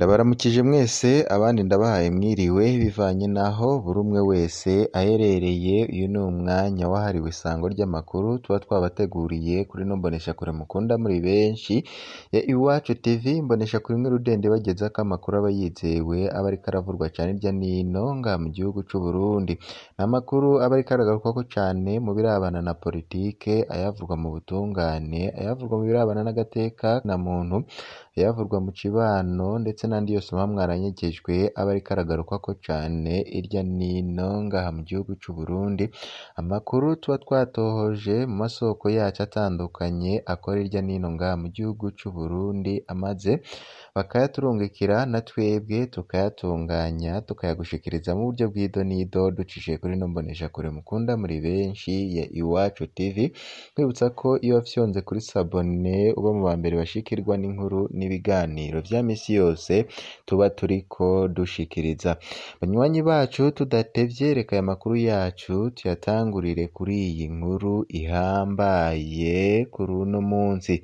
ndabaramukije mwese abandi ndabahaye mwiriwe bivanye n'aho buri umwe wese aherereye uyu ni umwanya wahariwe isango ry'amakuru tuba twabateguriye kuri no mboneshakure mukunda muri benshi iwacu tv mboneshakure imwe rudende bagezaho ko amakuru aba yizewe aba ariko aravurwa cyane hirya no nga mu gihugu cy'u Burundi ni amakuru aba ariko aragarukwako cyane mu birabana na politike ayavurwa mu butungane ayavurwa mu birabana n'agateka na muntu ayavurwa mu kibano ndetse n'andi yose muba mwaranyagejwe aba ariko aragarukwaho cyane irya n'ino ngaha mu gihugu cy'u Burundi amakuru tuba twatohoje mu masoko yacu atandukanye akora irya n'ino ngaha mu gihugu cy'u Burundi amaze bakayaturungikira na twebwe tukayatunganya tukayagushyikiriza mu buryo bw'idonido ducishije kuri ino mbonesha kure mukunda muri benshi ya Iwacu TV twibutsa ko iyo wafyonze kuri sabone uba mu ba mbere bashikirwa n'inkuru n'ibiganiro bya minsi yose tuba turi ko dushikiriza banywanyi bacu tudatebye reka aya makuru yacu tuyatangurire kuri iyi nkuru ihambaye kuri uno munsi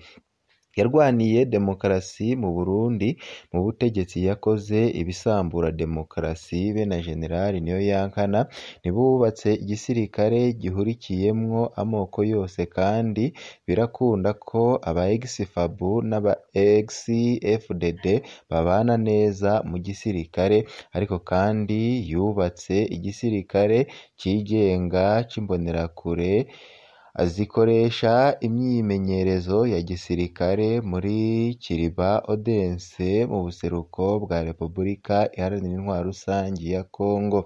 yarwaniye demokarasi mu Burundi mu butegetsi yakoze ibisambura demokarasi be na Generali Niyoyankana nibo bubatse igisirikare gihurikiyemo amoko yose kandi birakunda ko aba ex n'aba ex babana neza mu gisirikare ariko kandi yubatse igisirikare cyigenga cyimbonerakure azikoresha imyimenyerezo ya gisirikare muri Kiriba Odense mu buseruko bwa Repubulika Iharanira Intwaro Rusange ya Kongo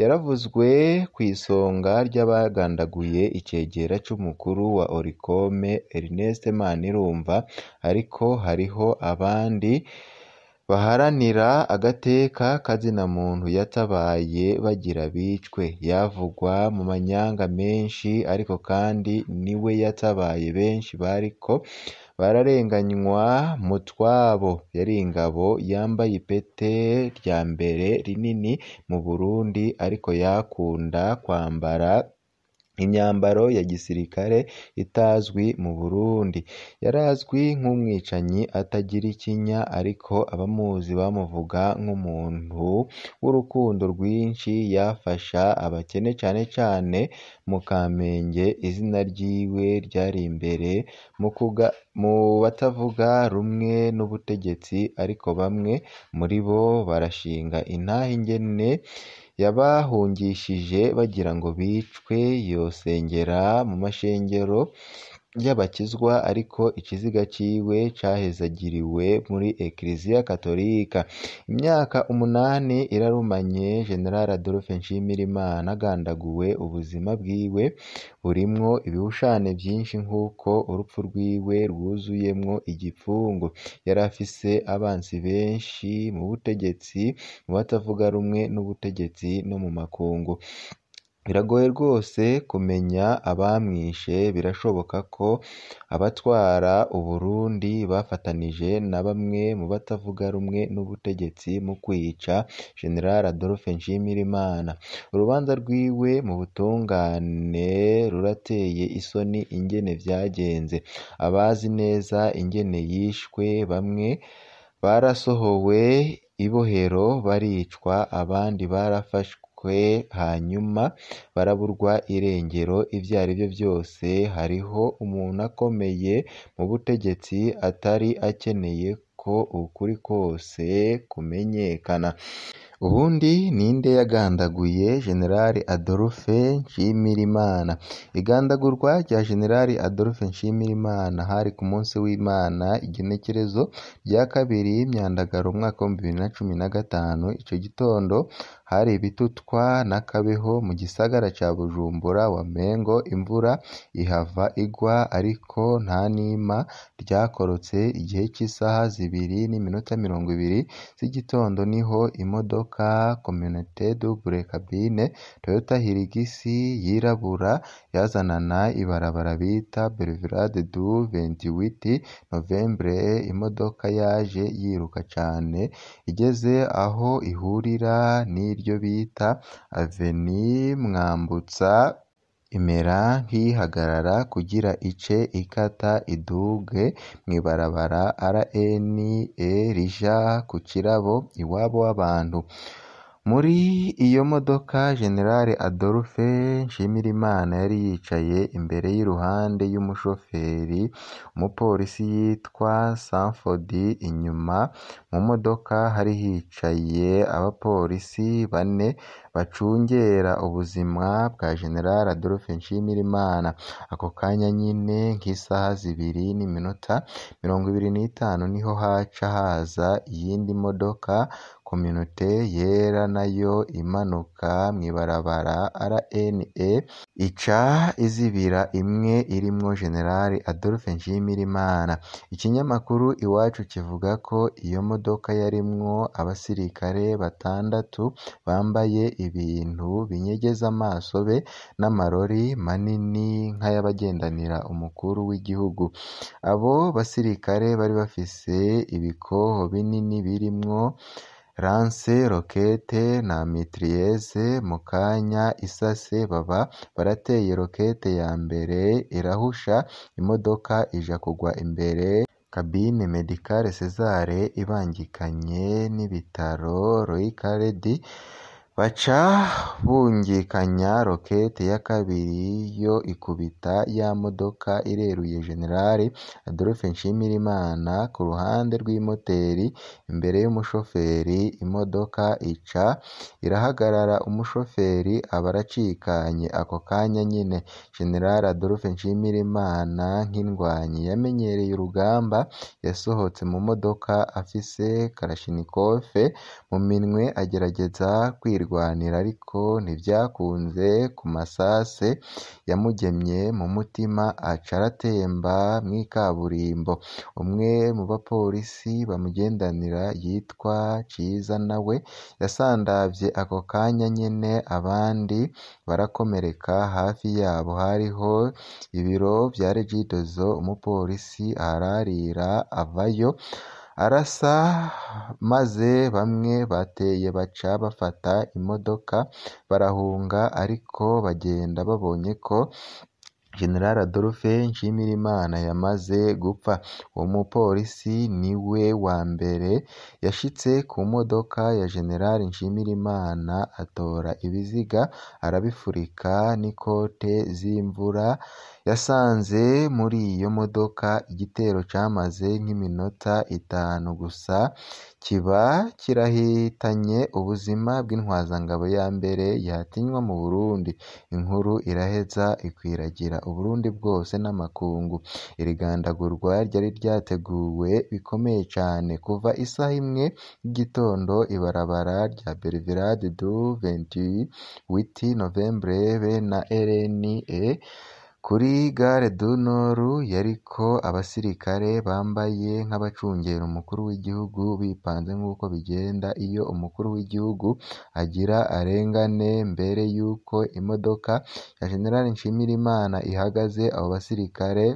yaravuzwe ku isonga ry'abagandaguye icyegera cy'umukuru wa Oricom Ernest Manirumva ariko hariho abandi baharanira agateka kazina muntu yatabaye bagira bicwe yavugwa mu manyanga menshi ariko kandi ni we yatabaye benshi bariko bararenganywa mu twabo yari ingabo yambaye ipete rya mbere rinini mu Burundi ariko yakunda kwambara imyambaro ya gisirikare itazwi mu Burundi. Yari azwi nk'umwicanyi atagira ikinya ariko abamuzi bamuvuga nk'umuntu w'urukundo rwinshi yafasha abakene cyane cyane mu Kamenge izina ryiwe ryari imbere mu mu batavuga rumwe n'ubutegetsi ariko bamwe muri bo barashinga intahe ingene yabahungishije bagira ngo bicwe, yosengera mu mashengero y'abakizwa ariko ikiziga cyiwe cyahezagiriwe muri Ekliliziya Gatolika. Imyaka umunani irarumanye General Adolphe Nshimirimana agandaguwe ubuzima bwiwe burimwo ibihushane byinshi nk'uko urupfu rwiwe rwuzuyemwo igipfungu. Yari afise abanzi benshi mu butegetsi, mu batavuga rumwe n'ubutegetsi no mu makungu. Biragoye rwose kumenya abamwishe birashoboka ko abatwara u Burundi bafatanije na bamwe mu batavuga rumwe n'ubutegetsi mu kwica general Adolphe Nshimirimana. Urubanza rwiwe mu butungane rurateye isoni ingene vyagenze. Abazi neza ingene yishwe bamwe barasohowe ibohero baricwa abandi barafashwe kwe hanyuma baraburwa irengero ibyo ari byo byose hariho umuntu akomeye mu butegetsi atari akeneye ko ukuri kose kumenyekana. Ubundi ninde yagandaguye Jenerali Adolphe Nshimirimana? Igandagurwa rya Jenerali Adolphe Nshimirimana hari ku munsi w'Imana igenekerezo rya kabiri Myandaragano umwaka w'ibihumbi bibiri na cumi na gatanu. Icyo gitondo hari Ibitutwa na Kabeho mu gisagara cya Bujumbura Wamengo imvura ihava igwa ariko nta n'ima ryakorotse igihe cy'isaha zibiri n'iminota mirongo ibiri z'igitondo niho imodoka Communauté Double Cabine Toyota Hilux yirabura yazanana ibarabara bita Boulevard du 28 Novembre imodoka yaje yiruka cyane igeze aho ihurira n'iri iryo bita aveni Mwambutsa imera nk'ihagarara kugira ice ikata iduge mu ibarabara RNA e, rija ku Kirabo iwabo w'abantu Muri iyo modoka General Adolphe Nshimirimana yari yicaye imbere y'iruhande y'umushoferi, umupolisi yitwa Sanford inyuma, mu modoka hari hicaye abapolisi bane bacungera ubuzima bwa General Adolphe Nshimirimana, ako kanya nyine nk'isaha zibiri n'iminota mirongo ibiri n'itanu niho haca haza iyindi modoka Kominote yera nayo imanuka mu ibarabara RNA ica izibira imwe irimo General Adolphe Nshimirimana ikinyamakuru Iwacu kivuga ko iyo modoka yarimwo abasirikare batandatu bambaye ibintu binyegeza amaso be n'amarori manini nk'ayabagendanira umukuru w'igihugu abo basirikare bari bafise ibikoho binini birimwo Lance, Rocket na Mitrailleuse mu kanya isase baba barateye rokete ya mbere irahusha imodoka ija kugwa imbere Cabine Medicale Cesare ibangikanye n'ibitaro Roicare baca bungikanya roketi ya kabiri yo ikubita ya modoka ireruye Jenerali Adolphe Nshimirimana ku ruhande rw'imoteri imbere y'umushoferi imodoka ica irahagarara umushoferi aba aracikanye ako kanya nyine Jenerali Adolphe Nshimirimana nk'indwanyi yamenyereye urugamba yasohotse mu modoka afise kalashnikov mu minwe agerageza kwirwanaho kubirwanira ariko ntibyakunze ku masase yamugemye mu mutima acaratemba mu ikaburimbo umwe mu bapolisi bamugendanira yitwa Ciza nawe yasandabye ako kanya nyine abandi barakomereka hafi yabo hariho ibiro vya Regidozo umupolisi ararira avayo arasa maze bamwe bateye baca bafata imodoka barahunga ariko bagenda babonye ko General Adolphe Nshimirimana yamaze gupfa, uwo mupolisi ni we wa mbere yashyitse ku modoka ya General Nshimirimana atora ibiziga arabifurika n'ikote z'imvura yasanze muri iyo modoka igitero cyamaze nk'iminota itanu gusa kiba kirahitanye ubuzima bw'intwazangabo ya mbere yatinywa mu Burundi inkuru iraheza ikwiragira Uburundi bwose n'amakungu irigandagurwa ryari ryateguwe bikomeye cyane kuva isaha imwe y'igitondo ibarabara rya Bellevilade du 28 Novembre na e Kuri Gare du Nord yariko abasirikare bambaye nk'abacungera umukuru w'igihugu bipanze nk'uko bigenda iyo umukuru w'igihugu agira arengane mbere y'uko imodoka ya General Nshimirimana ihagaze, abo basirikare...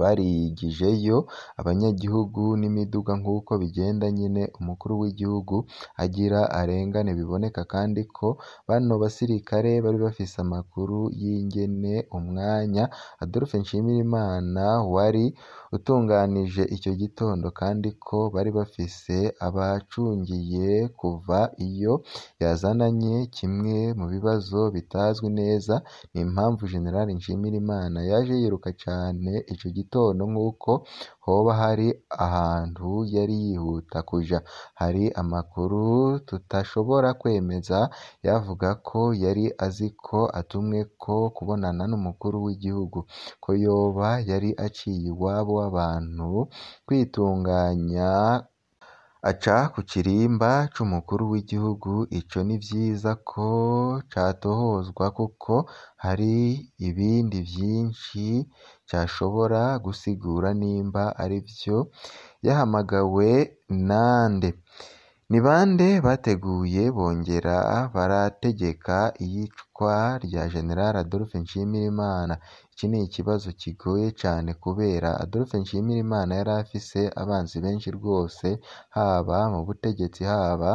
bariyigijeyo abanyagihugu n'imiduga nk'uko bigenda nyine umukuru w'igihugu agira arengane biboneka kandi ko bano basirikare bari bafise amakuru y'ingene umwanya Adolphe Nshimirimana wari utunganije icyo gitondo kandi ko bari bafise abacungiye kuva iyo yazananye kimwe mu bibazo bitazwi neza impamvu General Nshimirimana yaje yiruka cyane icyo gitondo gitondo nk'uko hoba hari ahantu yari yihuta kuja Hari amakuru tutashobora kwemeza yavuga ko yari azi ko atumwe ko kubonana n'umukuru w'igihugu, ko yoba yari aciye iwabo w'abantu kwitunganya aca ku kirimba c'umukuru w'igihugu icyo ni byiza ko catohozwa kuko hari ibindi byinshi cyashobora gusigura nimba arivyo yahamagawe nande. Ni bande bateguye bongera barategeka iyicwa rya General Adolphe Nshimirimana? Iki ni ikibazo kigoye cyane kubera Adolphe Nshimirimana yari afise abanzi benshi rwose, haba mu butegetsi, haba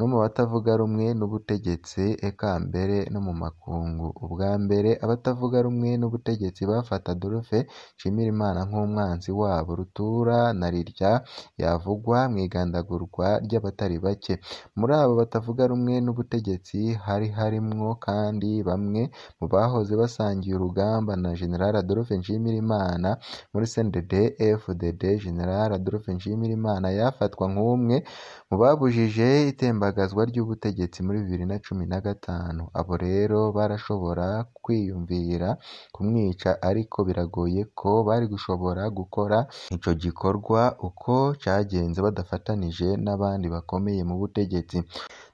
no mu batavuga rumwe n'ubutegetsi ekambere no mu makungu. Ubwa mbere abatavuga rumwe n'ubutegetsi bafata Adolphe Nshimirimana nk'umwanzi wabo. Rutura na Rirya yavugwa mu igandagurwa ry'abatari bake. Muri abo batavuga rumwe n'ubutegetsi hari harimwo kandi bamwe mu bahoze basangiye urugamba na Gen Adolphe Nshimirimana muri CNDD-FDD. Gen Adolphe Nshimirimana yafatwa nk'umwe mu babujije itemba isakazwa ry'ubutegetsi muri bibiri na cumi na gatanu. Abo rero barashobora kwiyumvira kumwica ariko biragoye ko bari gushobora gukora icyo gikorwa uko cyagenze badafatanije n'abandi bakomeye mu butegetsi.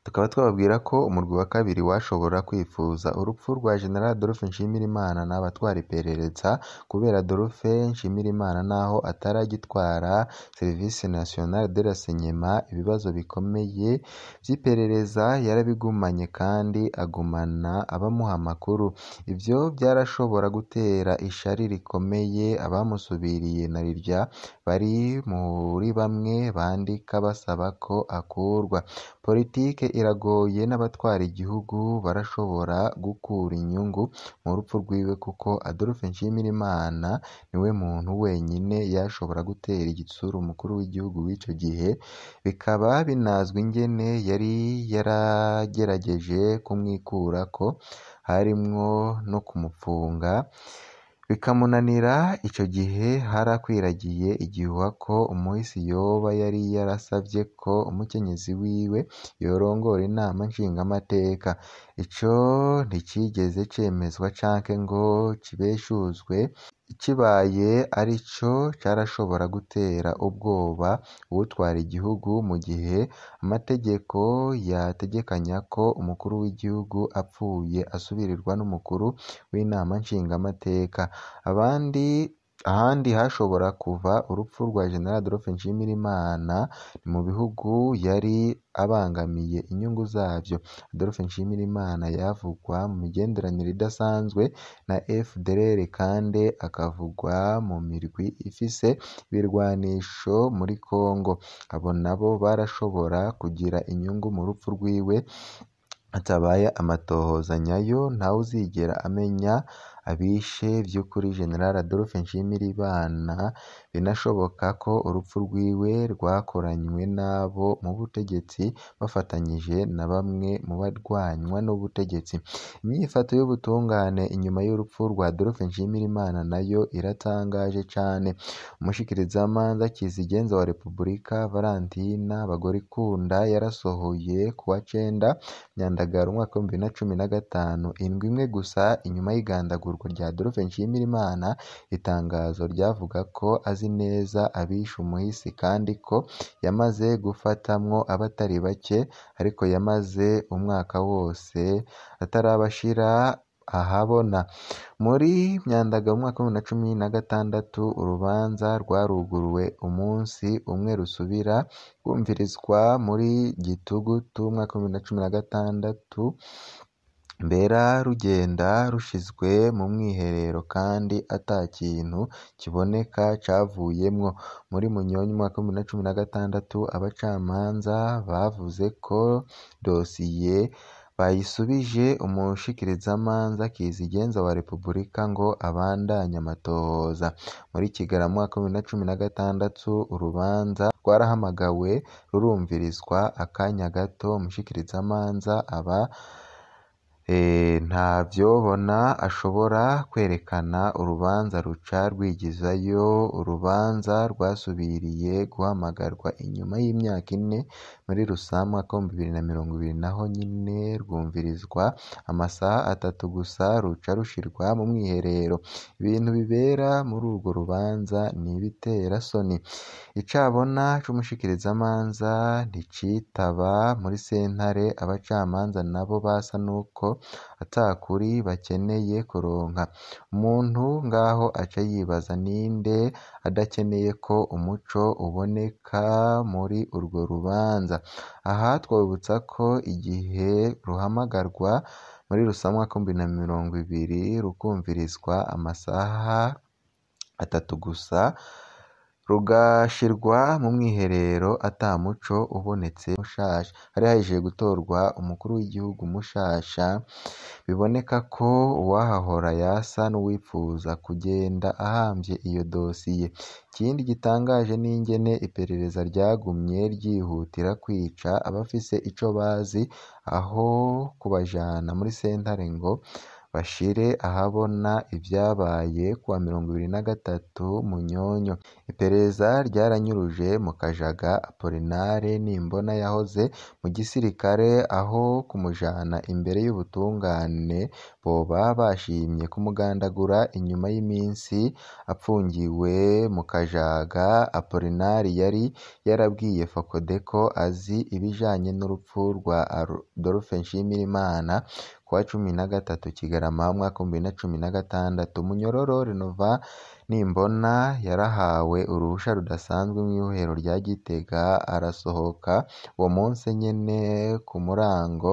tukaba twababwira ko umurwi wa kabiri washobora kwifuza urupfu rwa general Adolphe Nshimirimana naba iperereza kubera Adolphe Nshimirimana naho ataragitwara Service Nationale de la Renseignement ibibazo bikomeye by'iperereza yarabigumanye kandi agumana abamuha amakuru ibyo byarashobora gutera ishari rikomeye abamusubiriye narirya bari muri bamwe bandika basaba ko akurwa politiki iragoye n'abatwara igihugu barashobora gukura inyungu mu rupfu rwiwe kuko Adolphe Nshimirimana niwe muntu wenyine yashobora gutera igitsura umukuru w'igihugu w'icyo gihe bikaba binazwi ingene yari yaragerageje ko harimwo no kumupfunga bikamunanira icyo gihe harakwiragiye igihuha ko Moise yoba yari yarasabye ko umukenyezi wiwe yorongora inama nshingamateka ico nticyigeze cemezwa canke ngo kibeshuzwe Ikibaye ari cyo cyarashobora gutera ubwoba utwara igihugu mu gihe amategeko yategekanya ko umukuru w'igihugu apfuye asubirirwa n'umukuru w'inama nshingamateka. Abandi Ahandi hashobora kuva urupfu rwa Gen Adolphe Nshimirimana ni mu bihugu yari abangamiye inyungu zabyo Adolphe Nshimirimana yavugwa mu migenderanire idasanzwe na FDLR kandi akavugwa mu mirwi ifise ibirwanisho muri Congo abo nabo barashobora kugira inyungu mu rupfu rwiwe hatabaye amatohoza nyayo uzigera amenya abishe by'ukuri General Adolphe Nshimirimana binashoboka ko urupfu rwiwe rwakoranywe n'abo mu butegetsi bafatanyije na bamwe mu barwanywa n'ubutegetsi. Imyifato y'ubutungane inyuma y'urupfu rwa Adolphe Nshimirimana nayo iratangaje cyane. Umushikirizamanda Kizigenza wa Repubulika Valentine Bagorikunda yarasohoye kuwa cyenda Nyandagaru umwaka w'ibihumbi bibiri na cumi na gatanu indwi imwe gusa inyuma y'igandagurwa isurwa rya Adolphe Nshimirimana itangazo ryavuga ko azi neza abishe umuhisi kandi ko yamaze gufatamwo abatari bake ariko yamaze umwaka wose atarabashira ahabona muri Myandaga mu mwaka w'ibihumbi na cumi na gatandatu urubanza rwaruguruwe umunsi umwe rusubira kumvirizwa muri Gitugu tu umwaka w'ibihumbi na cumi na gatandatu mbera rugenda rushizwe mu mwiherero kandi ata kintu kiboneka cyavuyemo. Muri munyonyi mu mwaka w'ibihumbi bibiri na cumi na gatandatu, abacamanza bavuze ko dosiye bayisubije umushikirizamanza Kizigenza wa Repubulika ngo abandanye amatohoza. Muri Kigarama mu mwaka w'ibihumbi bibiri na cumi na gatandatu, urubanza rwarahamagawe rurumvirizwa akanya gato, umushikirizamanza aba Eh, ntabyobona ashobora kwerekana urubanza ruca rwigizayo urubanza rwasubiriye guhamagarwa inyuma y'imyaka ine Muri rusange umwaka w'ibihumbi bibiri na mirongo ibiri naho nyine rwumvirizwa amasaha atatu gusa ruca rushirwa mu mwiherero. Ibintu bibera muri urwo rubanza ni ibitera soni. Icabona c'umushikirizamanza nticitaba muri sentare abacamanza nabo basa nuko atakuri bakeneye kuronka. Umuntu ngaho aca yibaza ninde adakeneye ko umuco uboneka muri urwo rubanza. Aha twabibutsa ko igihe ruhamagarwa muri rusamwa Mbibiri na mirongo ibiri rukumvirizwa amasaha atatu gusa rugashirwa mu mwiherero atamuco ubonetse mushasha. Hari hahejejwe gutorwa umukuru w'igihugu mushasha, biboneka ko uwahahora yasa n'uwipfuza kugenda ahambye iyo dosiye. Ikindi gitangaje ni iperereza ryagumye ryihutira kwica abafise ico bazi aho kubajana muri sentare ngo bashire ahabona ibyabaye kuwa mirongo ibiri na gatatu mu nyonyo iperereza ryaranyuruje mu Kajaga Apolinare Nimbona yahoze mu gisirikare aho kumujana imbere y'ubutungane boba bashimye kumugandagura inyuma y'iminsi apfungiwe mu Kajaga Apolinare yari yarabwiye Fokodeko azi ibijanye n'urupfu rwa Adolphe Nshimirimana kwa cumi na gatatu Kigarama umwaka w'ibihumbi bibiri na cumi na gatandatu Munyororo Renova nimbona yarahawe uruhushya rudasanzwe mu ibohero rya Gitega arasohoka uwo munsi nyene ku murango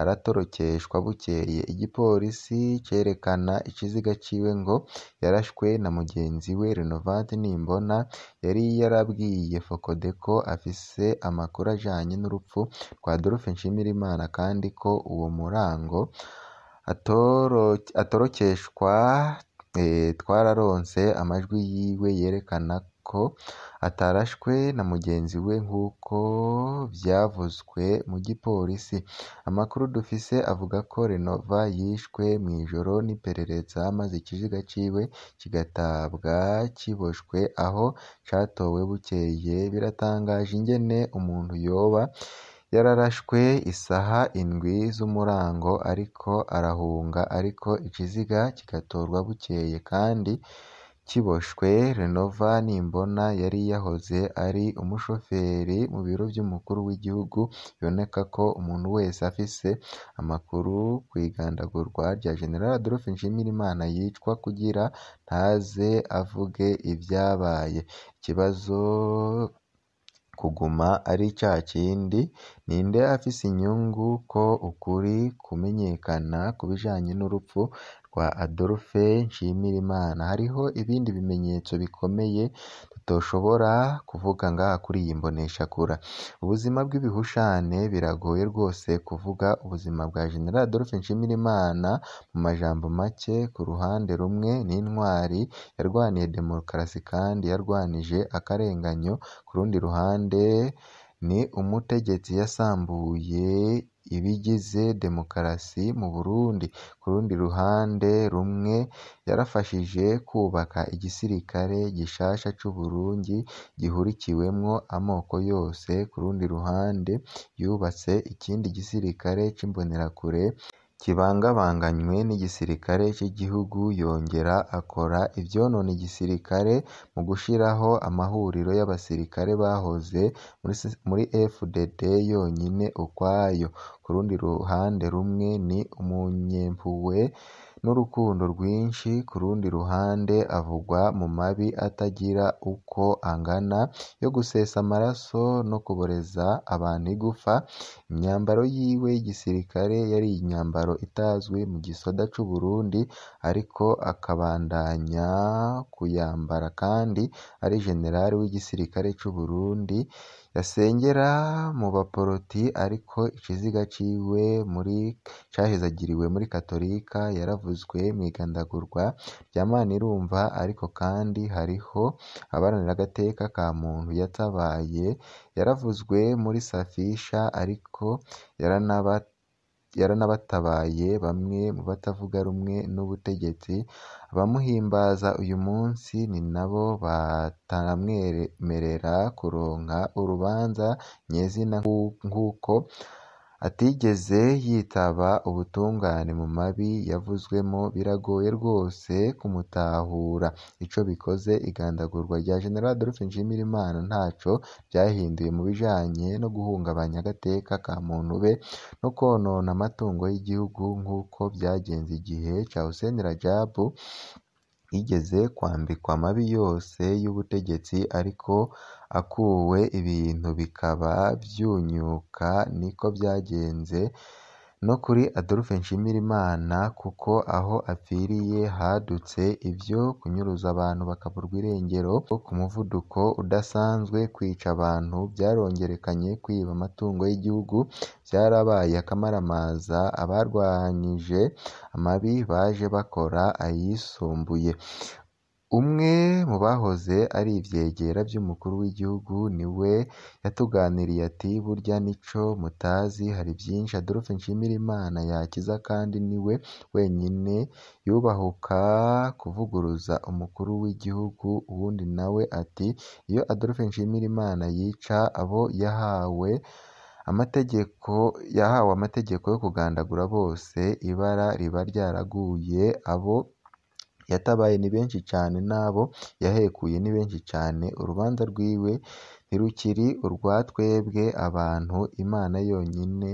aratorokeshwa bukeye igipolisi cyerekana ikiziga ciwe ngo yarashwe na mugenzi we Renovate Nimbona yari yarabwiye Fokodei ko afise amakuru ajanye n'urupfu rwa Adolphe Nshimirimana kandi ko uwo murango atorokeshwa Eh, twararonse amajwi yiwe yerekana ko atarashwe na mugenzi we nk'uko byavuzwe mu gipolisi amakuru dufise avuga ko Renova yishwe mu ijoro n'iperereza maze ikiziga ciwe kigatabwa kiboshwe aho catowe bukeye biratangaje ingene umuntu yoba Yararashwe isaha indwi z'umurango ariko arahunga ariko ikiziga kigatorwa bukeye kandi kiboshwe. Renova Nimbona yari yahoze ari umushoferi mu biro by'umukuru w'igihugu biboneka ko umuntu wese afise amakuru kw'igandagurwa rya general Adolphe Nshimirimana yicwa kugira ntaze avuge ibyabaye. Ikibazo kuguma ari cya kindi ninde nde afise inyungu ko ukuri kumenyekana ku bijanye n'urupfu rwa Adolphe Nshimirimana hariho ibindi bimenyetso bikomeye dutoshobora kuvuga ngo kuri iyi mboneshakure. Ubuzima bw'ibihushane biragoye rwose kuvuga ubuzima bwa Gen. Adolphe Nshimirimana mu majambo make ku ruhande rumwe ni intwari yarwaniye demokarasi kandi yarwanije akarenganyo ku rundi ruhande ni umutegetsi yasambuye ibigize demokarasi mu Burundi ku rundi ruhande rumwe yarafashije kubaka igisirikare gishasha c'Uburundi gihurikiwemwo amoko yose ku rundi ruhande yubatse ikindi gisirikare c'imbonerakure kibangabanganywe n'igisirikare cy'igihugu yongera akora ibyonona igisirikare mu gushyiraho amahuriro y'abasirikare bahoze muri FDD yonyine ukwayo ku rundi ruhande rumwe ni umunyempuhwe n'urukundo rwinshi ku rundi ruhande avugwa mu mabi atagira uko angana yo gusesa amaraso no kuboreza abantu igufa. Imyambaro yiwe y'igisirikare yari imyambaro itazwi mu gisoda cy'u Burundi ariko akabandanya kuyambara kandi ari Jenerali w'igisirikare cy'u Burundi. Gasengera mu baporoti ariko ikiziga cyiwe cahezagiriwe muri katolika yaravuzwe mu igandagurwa rya Manirumva ariko kandi hariho abaharanira agateka ka muntu yatabaye yaravuzwe muri Safisha ariko yaranabatijwe yaranabatabaye bamwe mu batavuga rumwe n'ubutegetsi abamuhimbaza uyu munsi ni nabo batamwemerera kuronka urubanza nyezina nk'uko atigeze yitaba ubutungane mu mabi yavuzwemo biragoye rwose kumutahura. icyo bikoze igandagurwa rya general Adolphe Nshimirimana ntaco ryahinduye mu bijanye no guhungabanya agateka ka muntu be no konona amatungo y'igihugu nk'uko byagenze igihe cya Hussein Rajabu Yigeze kwambikwa amabi yose y'ubutegetsi ariko akuwe ibintu bikaba byunyuka niko byagenze no kuri Adolphe Nshimirimana kuko aho apfiriye hadutse ibyo kunyuruza abantu bakaburwa irengero ku muvuduko udasanzwe, kwica abantu byarongerekanye, kwiba amatungo y'igihugu byarabaye akamaramaza, abarwanyije amabi baje bakora ayisumbuye. Umwe mu bahoze ari ibyegera by'umukuru w'igihugu ni we yatuganiriye ati burya n'icyo mutazi hari byinshi Adolphe Nshimirimana yakiza kandi ni we wenyine yubahuka kuvuguruza umukuru w'igihugu ubundi nawe ati iyo Adolphe Nshimirimana yica abo yahawe amategeko yahawe amategeko yo kugandagura bose ibara riba ryaraguye abo yatabaye ni benshi cyane n'abo yahekuye ni benshi cyane urubanza rwiwe ntirukiri urwa twebwe abantu imana yonyine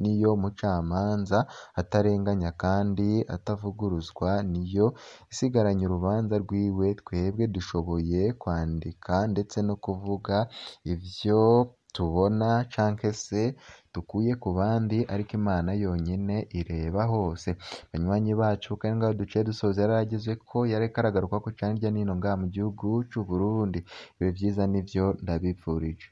ni yo mucamanza atarenganya kandi atavuguruzwa ni yo isigaranye urubanza rwiwe twebwe dushoboye kwandika ndetse no kuvuga ibyo tubona cyangwa se dukuye ku bandi ariko Imana yonyine ireba hose banywanyi bacu kandi ngaho duce dusoza yarageze ko yareka aragaruka ko cyane hirya no ngaha mu gihugu cy'u Burundi ibihe byiza nibyo ndabifurije